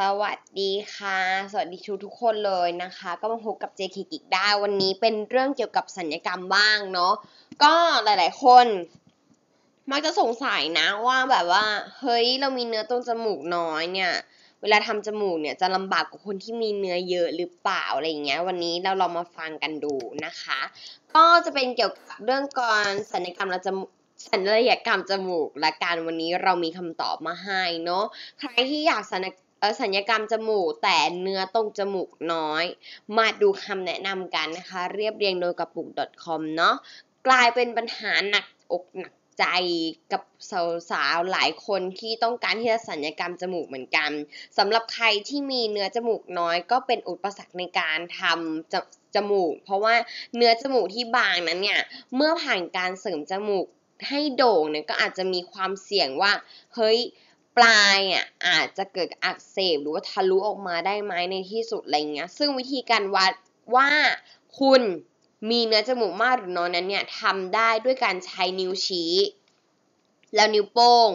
สวัสดีค่ะ สวัสดีทุกทุกคนเลยนะคะ ก็มาพบกับ JK กิกได้ วันนี้เป็นเรื่องเกี่ยวกับสัญญกรรมบ้างเนาะก็หลายๆ คน มักจะสงสัยนะว่าแบบว่า เฮ้ยเรามีเนื้อตรงจมูกน้อยเนี่ย เวลาทำจมูกเนี่ยจะลำบากกว่าคนที่มีเนื้อเยอะหรือเปล่าอะไรอย่างเงี้ย วันนี้เราลองมาฟังกันดูนะคะ ก็จะเป็นเกี่ยวกับเรื่องก่อนสัญญกรรมเราจะสัญยกรรมจมูกและการวันนี้เรามีคำตอบมาให้เนาะใครที่อยากสัญญสัญญกรรมจมูกแต่เนื้อตรงจมูกน้อย มาดูคำแนะนำกันนะคะเรียบเรียงโดยกระปุก .com เนาะกลายเป็นปัญหาหนักอกหนักใจกับสาวๆหลายคนที่ต้องการที่จะสัญญกรรมจมูกเหมือนกันสำหรับใครที่มีเนื้อจมูกน้อยก็เป็นอุปสรรคในการทำจจมูก เพราะว่าเนื้อจมูกที่บางนั้นเนี่ยเมื่อผ่านการเสริมจมูกให้โด่งเนี่ยก็อาจจะมีความเสี่ยงว่าเฮ้ยปลายอ่ะอาจจะเกิดอักเสบหรือว่าทะลุออกมาได้ไหมในที่สุดอะไรเงี้ย ซึ่งวิธีการวัดว่าคุณมีเนื้อจมูกมากหรือน้อยนั้นเนี่ยทำได้ด้วยการใช้นิ้วชี้แล้วนิ้วโป้ง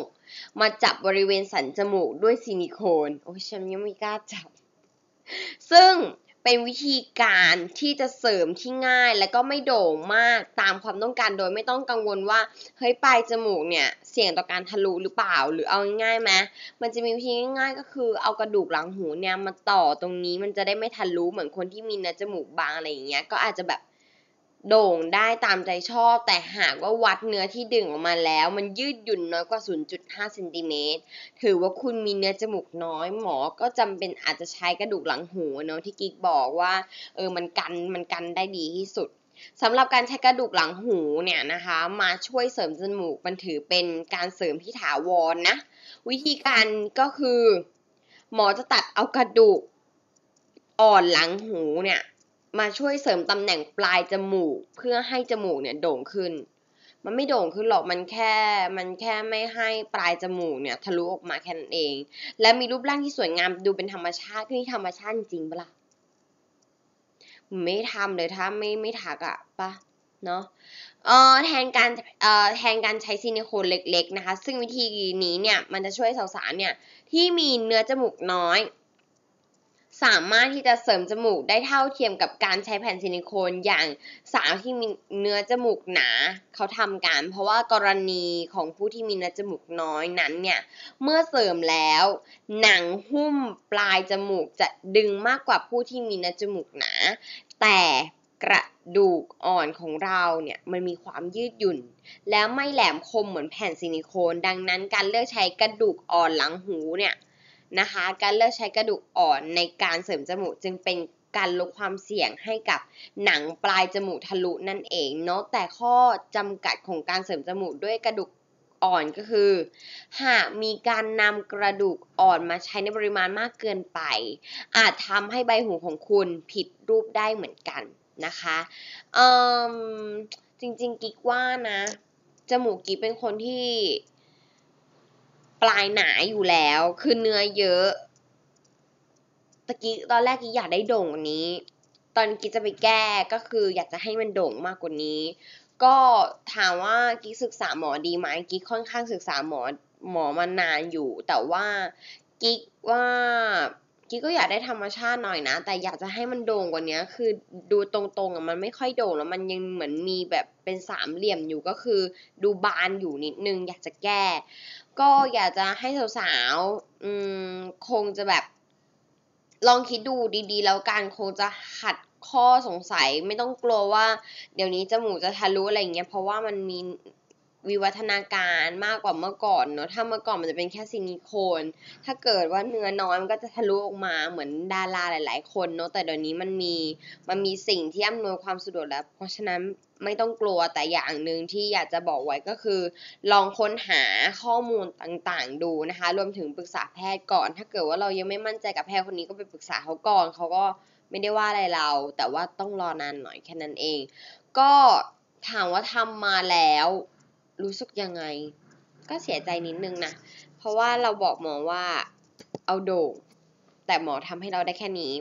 มาจับบริเวณสันจมูกด้วยซิลิโคนโอ้ยฉันยังไม่กล้าจับ ซึ่งเป็นวิธีการที่จะเสริมที่ง่ายและก็ไม่โด่งมากตามความต้องการโดยไม่ต้องกังวลว่าเฮ้ยปลายจมูกเนี่ย เสี่ยงต่อการทะลุหรือเปล่า หรือเอาง่ายไหมมันจะมีวิธีง่าย ๆ ก็คือ เอากระดูกหลังหูเนี่ยมาต่อตรงนี้มันจะได้ไม่ทะลุเหมือนคนที่มีเนื้อจมูกบางอะไรอย่างเงี้ยก็อาจจะแบบโด่งได้ตามใจชอบแต่หากว่าวัดเนื้อที่ดึงออกมาแล้ว มันยืดหยุ่นน้อยกว่า 0.5เซนติเมตรถือว่าคุณมีเนื้อจมูกน้อย หมอ ก็จำเป็นอาจจะใช้กระดูกหลังหูเนาะที่กิ๊กบอกว่าเออ มันกัน มันกันได้ดีที่สุดสำหรับการใช้กระดูกหลังหูเนี่ยนะคะ มาช่วยเสริมจมูกมันถือเป็นการเสริมที่ถาวรนนะวิธีการก็คือ หมอจะตัดเอากระดูกอ่อนหลังหูเนี่ยมาช่วยเสริมตำแหน่งปลายจมูกเพื่อให้จมูกเนี่ยโด่งขึ้น มันไม่โด่งขึ้นหรอกมันแค่ มันแค่ไม่ให้ปลายจมูกเนี่ย ทะลุออกมาแค่นั้นเอง และมีรูปร่างที่สวยงาม ดูเป็นธรรมชาติที่ธรรมชาติ จริงปะละ่ะ ไม่ทำเลยถ้าไม่ไม่ถักอะปะ เนาะเออแทนการเออแทนการใช้ซิลิโคนเล็ก ๆ นะคะ ซึ่งวิธีนี้เนี่ยมันจะช่วยสาวๆเนี่ย ที่มีเนื้อจมูกน้อยสามารถที่จะเสริมจมูกได้เท่าเทียมกับการใช้แผ่นซิลิโคนอย่างสาวที่มีเนื้อจมูกหนาเขาทำกันเพราะว่ากรณีของผู้ที่มีเนื้อจมูกน้อยนั้นเนี่ยเมื่อเสริมแล้วหนังหุ้มปลายจมูกจะดึงมากกว่าผู้ที่มีเนื้อจมูกหนา แต่กระดูกอ่อนของเราเนี่ยมันมีความยืดหยุ่น แล้วไม่แหลมคมเหมือนแผ่นซิลิโคนดังนั้นการเลือกใช้กระดูกอ่อนหลังหูเนี่ยนะคะการเลือกใช้กระดูกอ่อนในการเสริมจมูกจึงเป็นการลดความเสี่ยงให้กับหนังปลายจมูกทะลุนั่นเอง เนาะแต่ข้อจำกัดของการเสริมจมูกด้วยกระดูกอ่อนก็คือ หากมีการนำกระดูกอ่อนมาใช้ในปริมาณมากเกินไป อาจทำให้ใบหูของคุณผิดรูปได้เหมือนกันนะคะจริงๆกิ๊กว่านะ จมูกกิ๊กเป็นคนที่ปลายหนาอยู่แล้ว คือเนื้อเยอะตะกี้ตอนแรกกีอยากได้โด่งกว่านี้ ตอนกีจะไปแก้ก็คืออยากจะให้มันโด่งมากกว่านี้ ก็ถามว่ากีศึกษาหมอดีไหมกีค่อนข้างศึกษาหมอหมอมานานอยู่ แต่ว่ากิ๊กว่ากี้ก็อยากได้ธรรมชาติหน่อยนะ แต่อยากจะให้มันโด่งกว่านี้คือ ดูตรงๆอ่ะมันไม่ค่อยโด่งแล้วมันยังเหมือนมีแบบเป็นสามเหลี่ยมอยู่ก็คือ ดูบานอยู่นิดนึงอยากจะแก้ ก็อยากจะให้สาวๆอืมคงจะแบบ ลองคิดดูดีๆแล้วกันคงจะหัดข้อสงสัยไม่ต้องกลัวว่า เดี๋ยวนี้จมูกจะทะลุอะไรอย่างเงี้ย เพราะว่ามันมีวิวัฒนาการมากกว่าเมื่อก่อนเนาะ ถ้าเมื่อก่อนมันจะเป็นแค่ซิลิโคน ถ้าเกิดว่าเนื้อน้อยมันก็จะทะลุออกมาเหมือนดาราหลาย ๆ คนเนาะ แต่เดี๋ยวนี้มันมี มันมีสิ่งที่อำนวยความสะดวกแล้ว เพราะฉะนั้นไม่ต้องกลัว แต่อย่างหนึ่งที่อยากจะบอกไว้ก็คือ ลองค้นหาข้อมูลต่าง ๆ ดูนะคะ รวมถึงปรึกษาแพทย์ก่อน ถ้าเกิดว่าเรายังไม่มั่นใจกับแพทย์คนนี้ก็ไปปรึกษาเขาก่อน เขาก็ไม่ได้ว่าอะไรเรา แต่ว่าต้องรอนานหน่อยแค่นั้นเอง ก็ถามว่าทำมาแล้วรู้สึกยังไง ก็เสียใจนิดนึงนะ เพราะว่าเราบอกหมอว่า เอาโด่งแต่หมอทำให้เราได้แค่นี้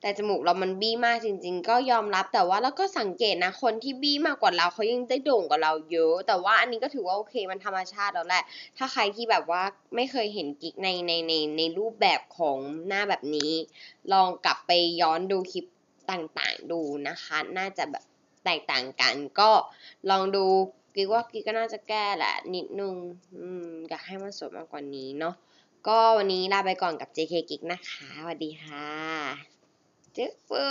แต่จมูกเรามันบี้มากจริง ๆ ก็ยอมรับแต่ว่าเราก็สังเกตนะคนที่บี้มากกว่าเราเขายังได้โด่งกว่าเราเยอะ แต่ว่าอันนี้ก็ถือว่าโอเคมันธรรมชาติแล้วแหละ ถ้าใครที่แบบว่าไม่เคยเห็นกิ๊กในในในในรูปแบบของหน้าแบบนี้ ลองกลับไปย้อนดูคลิปต่างๆ ดูนะคะ น่าจะแบบแตกต่างกัน ก็ลองดูิีว่ากีก็น่าจะแก้แหละ นิดนึงอืมอยากให้มันสวยมากกว่านี้เนาะก็วันนี้ลาไปก่อนกับ JK กิกนะคะ สวัสดีค่ะเจ๊เฟอ